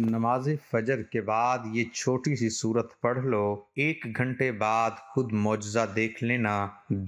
नमाज फजर के बाद ये छोटी सी सूरत पढ़ लो एक घंटे बाद खुद मुआजा देख लेना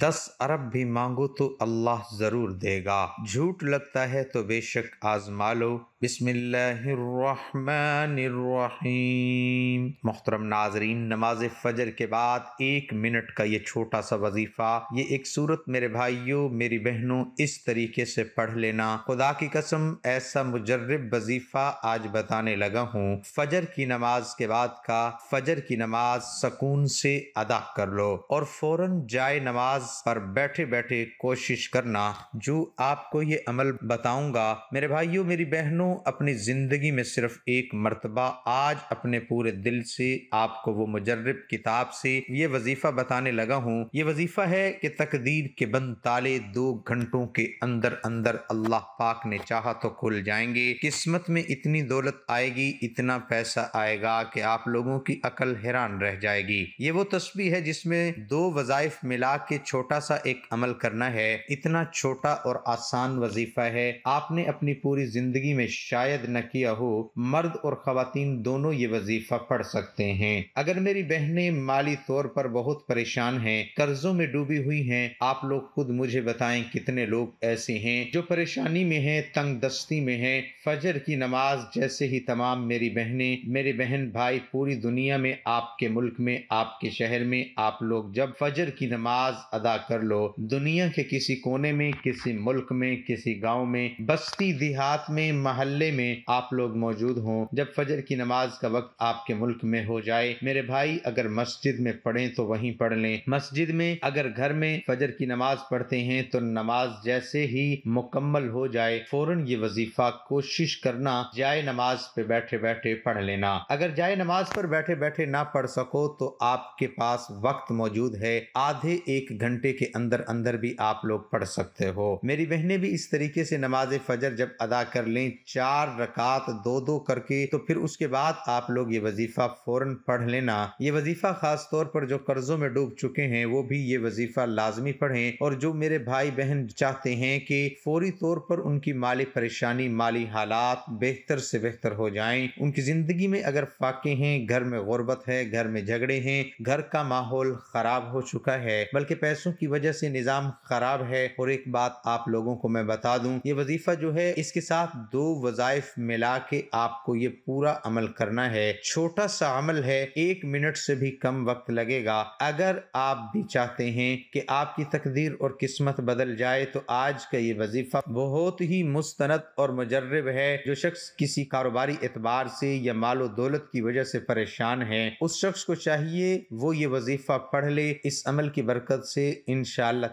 दस अरब भी मांगो तो अल्लाह ज़रूर देगा झूठ लगता है तो बेशक आजमा लो बिस्मिल्लाहिर्रहमानिर्रहीम मोहतरम नाजरीन नमाज फजर के बाद एक मिनट का ये छोटा सा वजीफ़ा ये एक सूरत मेरे भाइयों मेरी बहनों इस तरीके से पढ़ लेना खुदा की कसम ऐसा मुजरब वजीफ़ा आज बताने लगा लगा हूँ फजर की नमाज के बाद का फजर की नमाज सकून से अदा कर लो और फौरन जाए नमाज पर बैठे बैठे कोशिश करना जो आपको ये अमल बताऊंगा मेरे भाइयों मेरी बहनों अपनी ज़िंदगी में सिर्फ एक मरतबा आज अपने पूरे दिल से आपको वो मुजरब किताब से ये वजीफ़ा बताने लगा हूँ ये वजीफ़ा है कि तकदीर के बंद ताले दो घंटों के अंदर अंदर अल्लाह पाक ने चाहा तो खुल जाएंगे किस्मत में इतनी दौलत आएगी इतना पैसा आएगा कि आप लोगों की अकल हैरान रह जाएगी ये वो तस्वीर है जिसमें दो वजायफ मिला के छोटा सा एक अमल करना है इतना छोटा और आसान वजीफा है आपने अपनी पूरी जिंदगी में शायद न किया हो मर्द और खातन दोनों ये वजीफा पढ़ सकते हैं अगर मेरी बहनें माली तौर पर बहुत परेशान हैं कर्जों में डूबी हुई हैं आप लोग खुद मुझे बताएं कितने लोग ऐसे हैं जो परेशानी में हैं तंग दस्ती में हैं फजर की नमाज जैसे ही तमाम तमाम मेरी बहनें मेरे बहन भाई पूरी दुनिया में आपके मुल्क में आपके शहर में आप लोग जब फजर की नमाज अदा कर लो दुनिया के किसी कोने में किसी मुल्क में किसी गांव में बस्ती देहात में महल्ले में आप लोग मौजूद हों जब फजर की नमाज का वक्त आपके मुल्क में हो जाए मेरे भाई अगर मस्जिद में पढ़ें तो वहीं पढ़ लें मस्जिद में अगर घर में फजर की नमाज पढ़ते हैं तो नमाज जैसे ही मुकम्मल हो जाए फौरन ये वजीफा कोशिश करना जाए नमाज पे बैठ बैठे बैठे पढ़ लेना अगर जाए नमाज पर बैठे बैठे ना पढ़ सको तो आपके पास वक्त मौजूद है आधे एक घंटे के अंदर अंदर भी आप लोग पढ़ सकते हो मेरी बहने भी इस तरीके से नमाज फजर जब अदा कर ले चार रकात दो दो करके तो फिर उसके बाद आप लोग ये वजीफा फौरन पढ़ लेना ये वजीफा खास तौर पर जो कर्जों में डूब चुके हैं वो भी ये वजीफा लाजमी पढ़े और जो मेरे भाई बहन चाहते हैं कि फौरी तौर पर उनकी माली परेशानी माली हालात बेहतर से बेहतर हो जाए आए उनकी ज़िंदगी में अगर फाके हैं घर में गुर्बत है घर में झगड़े हैं घर का माहौल ख़राब हो चुका है बल्कि पैसों की वजह से निज़ाम ख़राब है और एक बात आप लोगों को मैं बता दूं ये वजीफ़ा जो है इसके साथ दो वज़ाइफ मिला के आपको ये पूरा अमल करना है छोटा सा अमल है एक मिनट से भी कम वक्त लगेगा अगर आप भी चाहते हैं कि आपकी तकदीर और किस्मत बदल जाए तो आज का ये वजीफ़ा बहुत ही मुस्तनद और मुजरब है जो शख्स किसी कारोबारी एतबार से या मालो दौलत की वजह से परेशान है उस शख्स को चाहिए वो ये वजीफा पढ़ ले इस अमल की बरकत से इन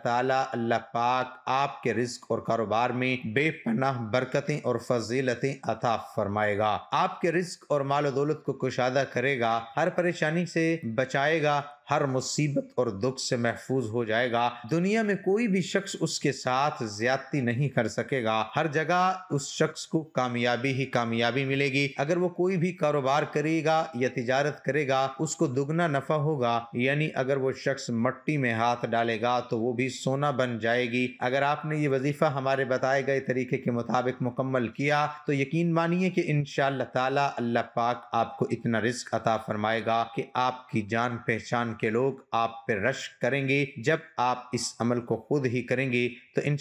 ताला अल्लाह पाक आपके रिस्क और कारोबार में बेपनाह बरकतें और फजीलतें अता फरमाएगा आपके रिस्क और मालो दौलत को कुशादा करेगा हर परेशानी से बचाएगा हर मुसीबत और दुख से महफूज हो जाएगा दुनिया में कोई भी शख्स उसके साथ ज्यादती नहीं कर सकेगा हर जगह उस शख्स को कामयाबी ही कामयाबी मिलेगी अगर वो कोई भी कारोबार करेगा या तिजारत करेगा उसको दुगना नफा होगा यानी अगर वो शख्स मट्टी में हाथ डालेगा तो वो भी सोना बन जाएगी अगर आपने ये वजीफा हमारे बताए गए तरीके के मुताबिक मुकम्मल किया तो यकीन मानिए कि इन ताला अल्लाह पाक आपको इतना रिस्क अता फरमाएगा कि आपकी जान पहचान के लोग आप पे रश करेंगे जब आप इस अमल को खुद ही करेंगे तो इन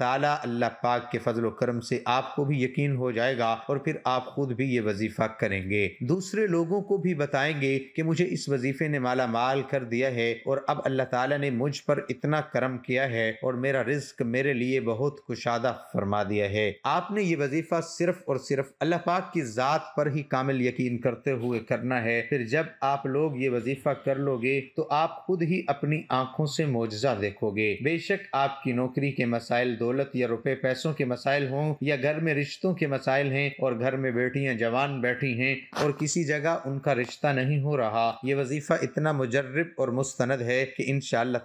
ताला अल्लाह पाक के फजल करम से आपको भी यकीन हो जाएगा और फिर आप खुद भी ये वजीफा करेंगे दूसरे लोगों को भी बताएंगे कि मुझे इस वजीफे ने माला माल कर दिया है और अब अल्लाह ताला ने मुझ पर इतना करम किया है और मेरा रिस्क मेरे लिए बहुत कुशादा फरमा दिया है आपने ये वजीफा सिर्फ और सिर्फ अल्लाह पाक की ज़ात पर ही कामिल यकीन करते हुए करना है फिर जब आप लोग ये वजीफा कर लोगे तो आप खुद ही अपनी आंखों से मुआवजा देखोगे बेशक आपकी नौकरी के मसाइल दौलत या रुपए पैसों के मसाइल हों या घर में रिश्तों के मसाइल हैं और घर में बेटियां जवान बैठी हैं और किसी जगह उनका रिश्ता नहीं हो रहा ये वजीफा इतना मुजर्रब और मुस्तंद है कि इन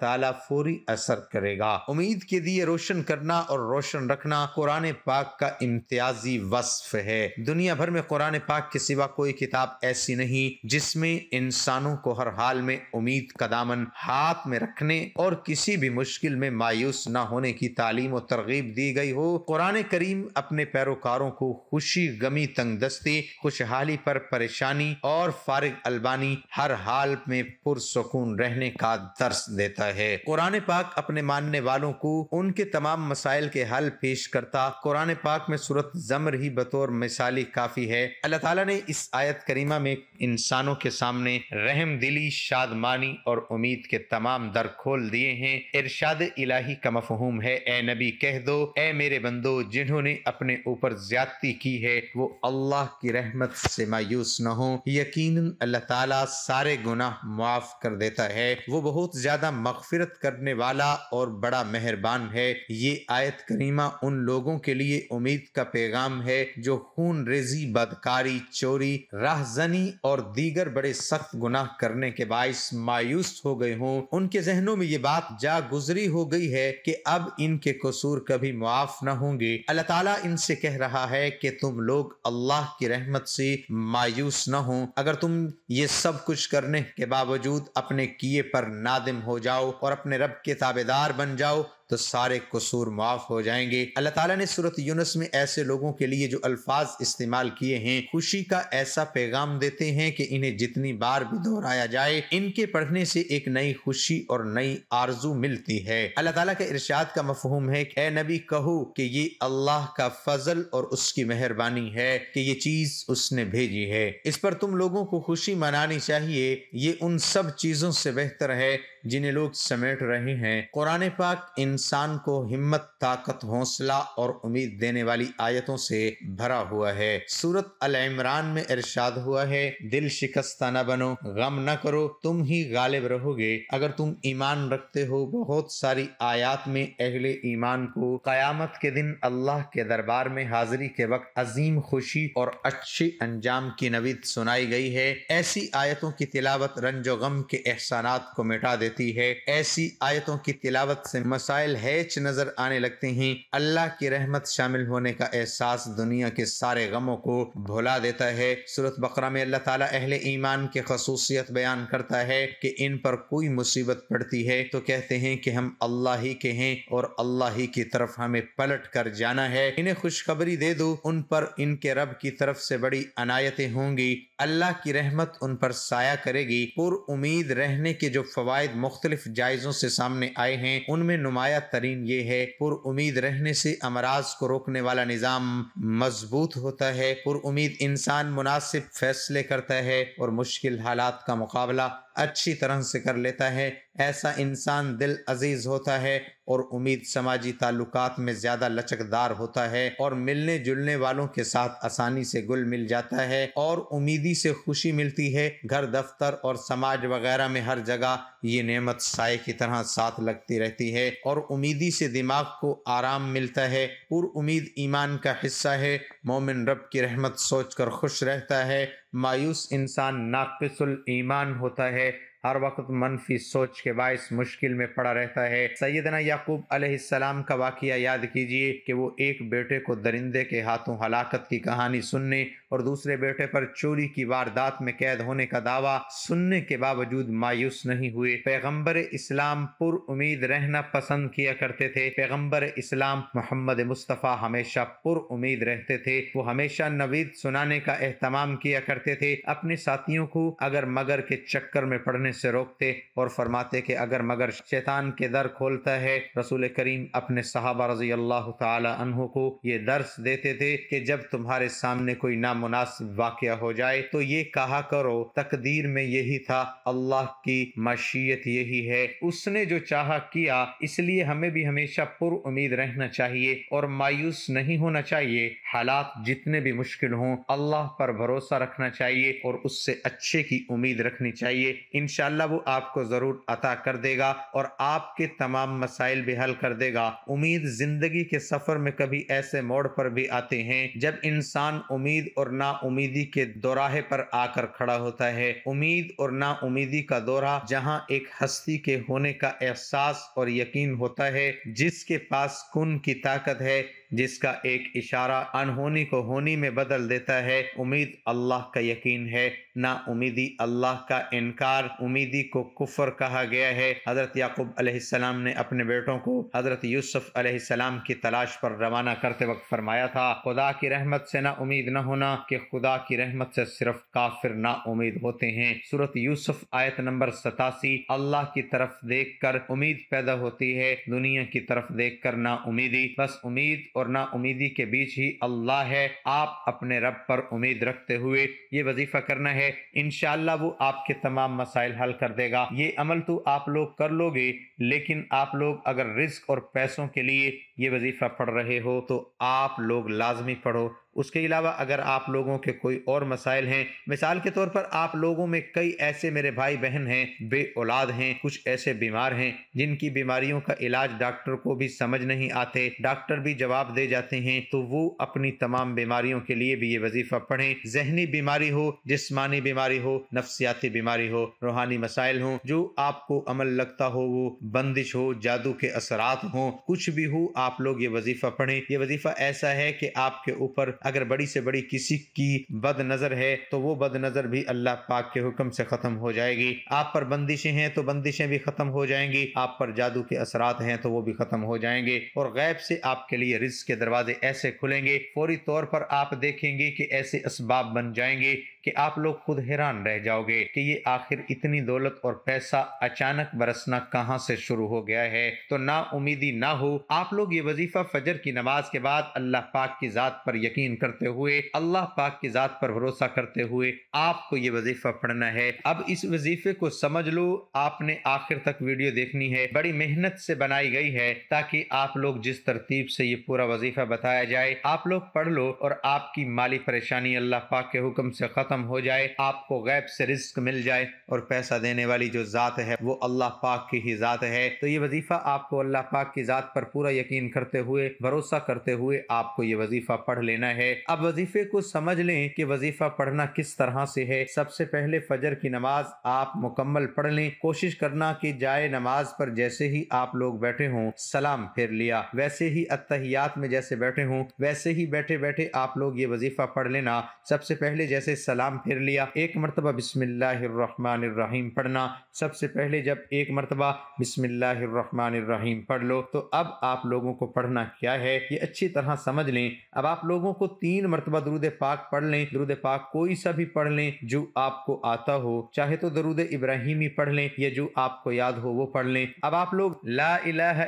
ताला फौरी असर करेगा उम्मीद के दिए रोशन करना और रोशन रखना कुरान पाक का इम्तियाजी वस्फ है दुनिया भर में कुरान पाक के सिवा कोई किताब ऐसी नहीं जिसमें इंसानों को हर हाल में उम्मीद का दामन हाथ में रखने और किसी भी मुश्किल में मायूस न होने की तालीम और तरगीब दी गई हो कुरान करीम अपने पैरोकारों को खुशी गमी तंग दस्ती खुशहाली पर परेशानी और फारिग अलबानी हर हाल में पुरसकून रहने का दर्स देता है कुरान पाक अपने मानने वालों को उनके तमाम मसाइल के हल पेश करता कुरान पाक में सूरत जमर ही बतौर मिसाली काफी है अल्लाह ताला ने इस आयत करीमा में इंसानों के सामने रहम दिली शादमान पानी और उम्मीद के तमाम दर खोल दिए हैं इरशाद इलाही का मफहूम है ए नबी कह दो ए मेरे बंदो जिन्होंने अपने ऊपर ज्यादती की है वो अल्लाह की रहमत से मायूस न हो यकीन अल्लाह ताला सारे गुनाह माफ कर देता है वो बहुत ज्यादा मगफिरत करने वाला और बड़ा मेहरबान है ये आयत करीमा उन लोगों के लिए उम्मीद का पैगाम है जो खून रेजी बदकारी चोरी राहजनी और दीगर बड़े सख्त गुनाह करने के बायस मायूस हो गए हों उनके जहनों में ये बात जा गुजरी हो गई है कि अब इनके कसूर कभी मुआफ न होंगे अल्लाह ताला इनसे कह रहा है कि तुम लोग अल्लाह की रहमत से मायूस न हो अगर तुम ये सब कुछ करने के बावजूद अपने किए पर नादिम हो जाओ और अपने रब के ताबेदार बन जाओ तो सारे कसूर माफ हो जाएंगे अल्लाह ताला ने सूरत यूनस में ऐसे लोगों के लिए जो अल्फाज इस्तेमाल किए हैं खुशी का ऐसा पैगाम देते हैं कि इन्हें जितनी बार भी दोहराया जाए इनके पढ़ने से एक नई खुशी और नई आरजू मिलती है अल्लाह ताला के इरशाद का मफहूम है ए नबी कहो कि ये अल्लाह का फजल और उसकी मेहरबानी है कि ये चीज उसने भेजी है इस पर तुम लोगों को खुशी मनानी चाहिए ये उन सब चीजों से बेहतर है जिन्हें लोग समेट रहे हैं कुरान पाक इंसान को हिम्मत ताकत हौसला और उम्मीद देने वाली आयतों से भरा हुआ है सूरत अल इमरान में इरशाद हुआ है दिल शिकस्ता न बनो गम न करो तुम ही गालिब रहोगे अगर तुम ईमान रखते हो बहुत सारी आयात में अहले ईमान को कयामत के दिन अल्लाह के दरबार में हाजिरी के वक्त अजीम खुशी और अच्छे अंजाम की नवीद सुनाई गई है ऐसी आयतों की तिलावत रंजो गम के एहसानात को मिटा देती करती है ऐसी आयतों की तिलावत से मसाइल हैच नजर आने लगते हैं अल्लाह की रहमत शामिल होने का एहसास दुनिया के सारे गमों को भुला देता है सूरत बकरा में अल्लाह ताला अहले ईमान की खसूसियत बयान करता है कि इन पर कोई मुसीबत पड़ती है तो कहते हैं कि हम अल्लाह ही के हैं और अल्लाह ही की तरफ हमें पलट कर जाना है इन्हें खुशखबरी दे दो उन पर इनके रब की तरफ से बड़ी अनायतें होंगी अल्लाह की रहमत उन पर साया करेगी पुर उम्मीद रहने के जो फवायद मुख्तलिफ जायजों से सामने आए हैं उनमें नुमाया तरीन ये है पुर उम्मीद रहने से अमराज को रोकने वाला निज़ाम मजबूत होता है पुर उम्मीद इंसान मुनासिब फैसले करता है और मुश्किल हालात का मुकाबला अच्छी तरह से कर लेता है ऐसा इंसान दिल अजीज होता है और उम्मीद समाजी ताल्लुकात में ज़्यादा लचकदार होता है और मिलने जुलने वालों के साथ आसानी से गुल मिल जाता है और उम्मीदी से खुशी मिलती है घर दफ्तर और समाज वगैरह में हर जगह ये नेमत साय की तरह साथ लगती रहती है और उम्मीदी से दिमाग को आराम मिलता है पुर उम्मीद ईमान का हिस्सा है मोमिन रब की रहमत सोच कर खुश रहता है मायूस इंसान नाकसुल ईमान होता है हर वक्त मनफी सोच के बायस मुश्किल में पड़ा रहता है सैदना याकूब अलैहिस्सलाम का वाक़ याद कीजिए कि वो एक बेटे को दरिंदे के हाथों हलाकत की कहानी सुनने और दूसरे बेटे पर चोरी की वारदात में कैद होने का दावा सुनने के बावजूद मायूस नहीं हुए पैगम्बर इस्लाम पुर उम्मीद रहना पसंद किया करते थे पैगम्बर इस्लाम मोहम्मद मुस्तफ़ा हमेशा पुर उम्मीद रहते थे वो हमेशा नवीद सुनाने का अहतमाम किया करते थे अपने साथियों को अगर मगर के चक्कर में पड़ने से रोकते और फरमाते कि अगर मगर शैतान के दर खोलता है रसूल करीम अपने साहबा रजी अल्लाह तहों को ये दर्श देते थे कि जब तुम्हारे सामने कोई ना मुनासिब वाक़ हो जाए तो ये कहा करो तकदीर में यही था अल्लाह की मशीयत यही है उसने जो चाहा किया इसलिए हमें भी हमेशा पुर उम्मीद रहना चाहिए और मायूस नहीं होना चाहिए हालात जितने भी मुश्किल हों अल्लाह पर भरोसा रखना चाहिए और उससे अच्छे की उम्मीद रखनी चाहिए इन वो आपको ज़रूर अता कर देगा और आपके तमाम मसाइल भी हल कर देगा उम्मीद ज़िंदगी के सफ़र में कभी ऐसे मोड़ पर भी आते हैं जब इंसान उम्मीद और और नाउमीदी के दौराहे पर आकर खड़ा होता है उम्मीद और नाउमीदी का दौरा जहाँ एक हस्ती के होने का एहसास और यकीन होता है जिसके पास कुन की ताकत है जिसका एक इशारा अनहोनी को होनी में बदल देता है उम्मीद अल्लाह का यकीन है ना उम्मीदी अल्लाह का इनकार उम्मीदी को कुफर कहा गया है हज़रत याकूब अलैहिस्सलाम ने अपने बेटों को हज़रत यूसुफ अलैहिस्सलाम की तलाश पर रवाना करते वक्त फरमाया था खुदा की रहमत से ना उम्मीद न होना कि खुदा की रहमत से सिर्फ काफिर ना उम्मीद होते हैं सूरत यूसुफ आयत नंबर सतासी अल्लाह की तरफ देख कर उम्मीद पैदा होती है दुनिया की तरफ देख कर ना उम्मीदी बस उम्मीद और ना उम्मीदी के बीच ही अल्लाह है आप अपने रब पर उम्मीद रखते हुए ये वजीफा करना है इनशाला वो आपके तमाम मसाइल हल कर देगा ये अमल तो आप लोग कर लोगे लेकिन आप लोग अगर रिस्क और पैसों के लिए ये वजीफ़ा पढ़ रहे हो तो आप लोग लाजमी पढ़ो उसके अलावा अगर आप लोगों के कोई और मसाइल हैं मिसाल के तौर पर आप लोगों में कई ऐसे मेरे भाई बहन हैं बे औलाद हैं कुछ ऐसे बीमार हैं जिनकी बीमारियों का इलाज डॉक्टर को भी समझ नहीं आते डॉक्टर भी जवाब दे जाते हैं तो वो अपनी तमाम बीमारियों के लिए भी ये वजीफा पढ़ें जहनी बीमारी हो जिसमानी बीमारी हो नफ्सियाती बीमारी हो रूहानी मसाइल हो जो आपको अमल लगता हो वो बंदिश हो जादू के असरात हो कुछ भी हो आप लोग ये वजीफा पढ़ें ये वजीफा ऐसा है कि आपके ऊपर अगर बड़ी से बड़ी किसी की बद नज़र है तो वो बद नज़र भी अल्लाह पाक के हुक्म से ख़त्म हो जाएगी आप पर बंदिशें हैं तो बंदिशें भी ख़त्म हो जाएंगी आप पर जादू के असरात हैं तो वो भी ख़त्म हो जाएंगे और गैब से आपके लिए रिज के दरवाजे ऐसे खुलेंगे फौरी तौर पर आप देखेंगे कि ऐसे इसबाब बन जाएंगे कि आप लोग खुद हैरान रह जाओगे कि ये आखिर इतनी दौलत और पैसा अचानक बरसना कहाँ से शुरू हो गया है तो ना उम्मीदी ना हो आप लोग ये वजीफा फजर की नमाज के बाद अल्लाह पाक की जात पर यकीन करते हुए अल्लाह पाक की जात पर भरोसा करते हुए आपको ये वजीफा पढ़ना है अब इस वजीफे को समझ लो आपने आखिर तक वीडियो देखनी है बड़ी मेहनत से बनाई गई है ताकि आप लोग जिस तरतीब से ये पूरा वजीफा बताया जाए आप लोग पढ़ लो और आपकी माली परेशानी अल्लाह पाक के हुक्म से खत्म ख़त्म हो जाए आपको गैब से रिस्क मिल जाए और पैसा देने वाली जो ज़ात है वो अल्लाह पाक की ही ज़ात है तो ये वजीफ़ा आपको अल्लाह पाक की ज़ात पर पूरा यकीन करते हुए भरोसा करते हुए आपको ये वजीफ़ा पढ़ लेना है अब वजीफ़े को समझ लें कि वजीफ़ा पढ़ना किस तरह से है सबसे पहले फजर की नमाज आप मुकम्मल पढ़ लें कोशिश करना कि जाए नमाज पर जैसे ही आप लोग बैठे हों सलाम फेर लिया वैसे ही अत्तहियात में जैसे बैठे हों वैसे ही बैठे बैठे आप लोग ये वजीफ़ा पढ़ लेना सबसे पहले जैसे सलाम सलाम फेर लिया एक मरतबा बिस्मिल्लाम पढ़ना सबसे पहले जब एक मरतबा बिस्मिल्लाम पढ़ लो तो अब आप लोगों को पढ़ना क्या है ये अच्छी तरह समझ लें अब आप लोगों को तीन मरतबा दरुद पाक पढ़ लें दरूद पाक कोई सा भी पढ़ लें जो आपको आता हो चाहे तो दरूद इब्राहिमी पढ़ लें या जो आपको याद हो वो पढ़ लें अब आप लोग ला इलाह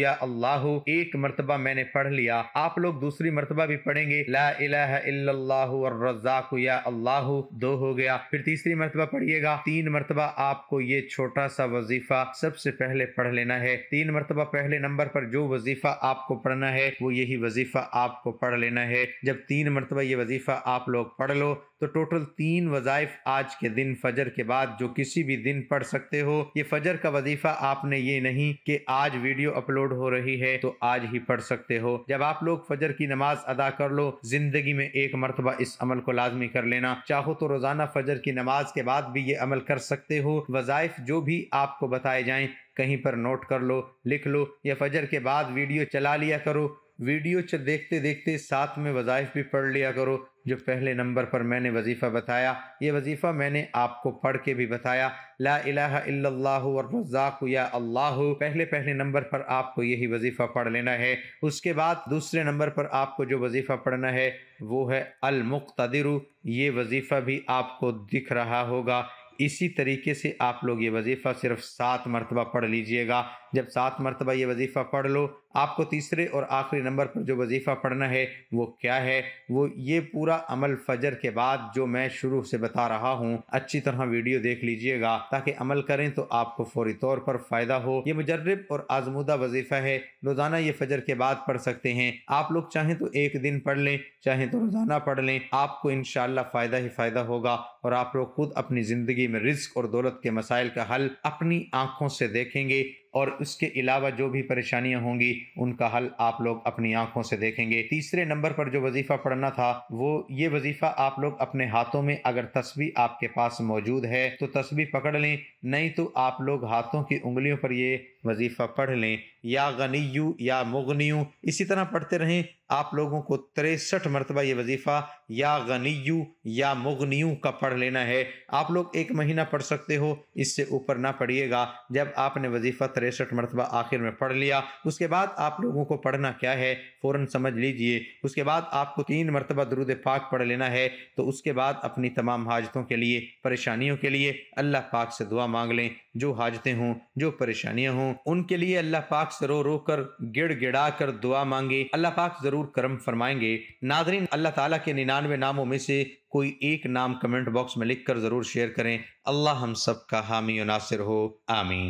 या अल्लाह एक मरतबा मैंने पढ़ लिया आप लोग दूसरी मरतबा भी पढ़ेंगे ला इला और अर्रजाक या अल्लाह दो हो गया फिर तीसरी मरतबा पढ़िएगा तीन मरतबा आपको ये छोटा सा वजीफा सबसे पहले पढ़ लेना है तीन मरतबा पहले नंबर पर जो वजीफा आपको पढ़ना है वो यही वजीफा आपको पढ़ लेना है जब तीन मरतबा ये वजीफा आप लोग पढ़ लो तो टोटल तीन वज़ाइफ आज के दिन फजर के बाद जो किसी भी दिन पढ़ सकते हो ये फजर का वजीफा आपने ये नहीं कि आज वीडियो अपलोड हो रही है तो आज ही पढ़ सकते हो जब आप लोग फजर की नमाज अदा कर लो जिंदगी में एक मरतबा इस अमल अमल को लाजमी कर लेना चाहो तो रोज़ाना फजर की नमाज के बाद भी ये अमल कर सकते हो वजायफ जो भी आपको बताए जाए कहीं पर नोट कर लो लिख लो या फजर के बाद वीडियो चला लिया करो वीडियो देखते देखते साथ में वज़ाइफ भी पढ़ लिया करो जो पहले नंबर पर मैंने वजीफ़ा बताया ये वजीफ़ा मैंने आपको पढ़ के भी बताया ला इलाहल्लाजाक या अल्लाह पहले पहले नंबर पर आपको यही वजीफ़ा पढ़ लेना है उसके बाद दूसरे नंबर पर आपको जो वजीफ़ा पढ़ना है वो है अलमुख्तर ये वजीफ़ा भी आपको दिख रहा होगा इसी तरीके से आप लोग ये वजीफ़ा सिर्फ सात मरतबा पढ़ लीजिएगा जब सात मरतबा ये वजीफ़ा पढ़ लो आपको तीसरे और आखिरी नंबर पर जो वजीफ़ा पढ़ना है वो क्या है वो ये पूरा अमल फजर के बाद जो मैं शुरू से बता रहा हूँ अच्छी तरह वीडियो देख लीजिएगा ताकि अमल करें तो आपको फौरी तौर पर फ़ायदा हो ये मुजरब और आजमूदा वजीफ़ा है रोज़ाना ये फजर के बाद पढ़ सकते हैं आप लोग चाहें तो एक दिन पढ़ लें चाहें तो रोज़ाना पढ़ लें आपको इन फ़ायदा ही फ़ायदा होगा और आप लोग खुद अपनी ज़िंदगी में रिस्क और दौलत के मसाइल का हल अपनी आँखों से देखेंगे और उसके अलावा जो भी परेशानियां होंगी उनका हल आप लोग अपनी आंखों से देखेंगे तीसरे नंबर पर जो वजीफा पढ़ना था वो ये वजीफा आप लोग अपने हाथों में अगर तस्वीर आपके पास मौजूद है तो तस्वीर पकड़ लें नहीं तो आप लोग हाथों की उंगलियों पर ये वजीफा पढ़ लें या गनीयू या मुगनीयू इसी तरह पढ़ते रहें आप लोगों को तिरसठ मरतबा ये वजीफ़ा या गनीयू या मुगनीयू का पढ़ लेना है आप लोग एक महीना पढ़ सकते हो इससे ऊपर ना पढ़िएगा जब आपने वजीफ़ा तिरसठ मरतबा आखिर में पढ़ लिया उसके बाद आप लोगों को पढ़ना क्या है फ़ौर समझ लीजिए उसके बाद आपको तीन मरतबा दरुद पाक पढ़ लेना है तो उसके बाद अपनी तमाम हाजतों के लिए परेशानियों के लिए अल्लाह पाक से दुआ मांग लें जो हाजते हों जो परेशानियां हों उनके लिए अल्लाह पाक से रो रो कर गिड़ गिड़ा कर दुआ मांगे अल्लाह पाक जरूर कर्म फरमाएंगे नादरीन अल्लाह ताला के निन्यानवे नामों में से कोई एक नाम कमेंट बॉक्स में लिखकर जरूर शेयर करें अल्लाह हम सब का हामी नासिर हो आमीन